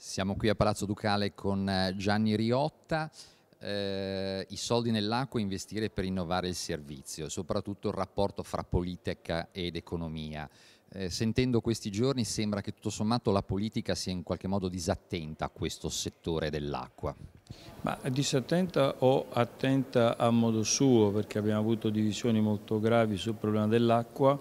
Siamo qui a Palazzo Ducale con eh, Gianni Riotta. Eh, I soldi nell'acqua, investire per innovare il servizio, soprattutto il rapporto fra politica ed economia. Eh, sentendo questi giorni sembra che tutto sommato la politica sia in qualche modo disattenta a questo settore dell'acqua. Ma disattenta o attenta a modo suo, perché abbiamo avuto divisioni molto gravi sul problema dell'acqua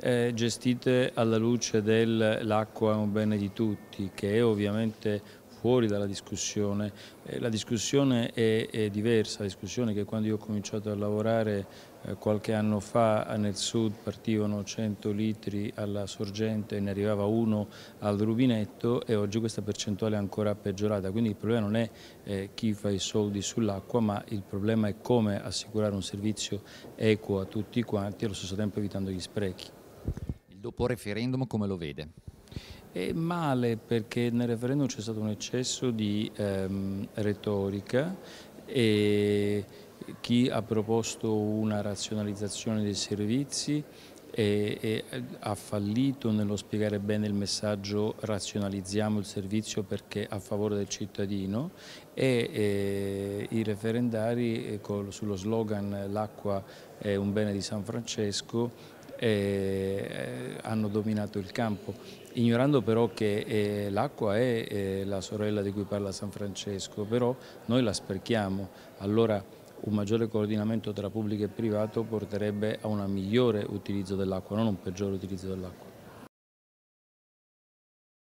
eh, gestite alla luce dell'acqua è un bene di tutti, che è ovviamente fuori dalla discussione. Eh, la discussione è, è, diversa, la discussione che quando io ho cominciato a lavorare eh, qualche anno fa nel sud partivano 100 litri alla sorgente e ne arrivava uno al rubinetto e oggi questa percentuale è ancora peggiorata, quindi il problema non è eh, chi fa i soldi sull'acqua ma il problema è come assicurare un servizio equo a tutti quanti allo stesso tempo evitando gli sprechi dopo referendum come lo vede? È male perché nel referendum c'è stato un eccesso di ehm, retorica e chi ha proposto una razionalizzazione dei servizi e, e, ha fallito nello spiegare bene il messaggio razionalizziamo il servizio perché a favore del cittadino e, e i referendari eh, col, sullo slogan l'acqua è un bene di San Francesco eh, hanno dominato il campo, ignorando però che eh, l'acqua è eh, la sorella di cui parla San Francesco, però noi la sprechiamo, allora un maggiore coordinamento tra pubblico e privato porterebbe a un migliore utilizzo dell'acqua, non un peggiore utilizzo dell'acqua.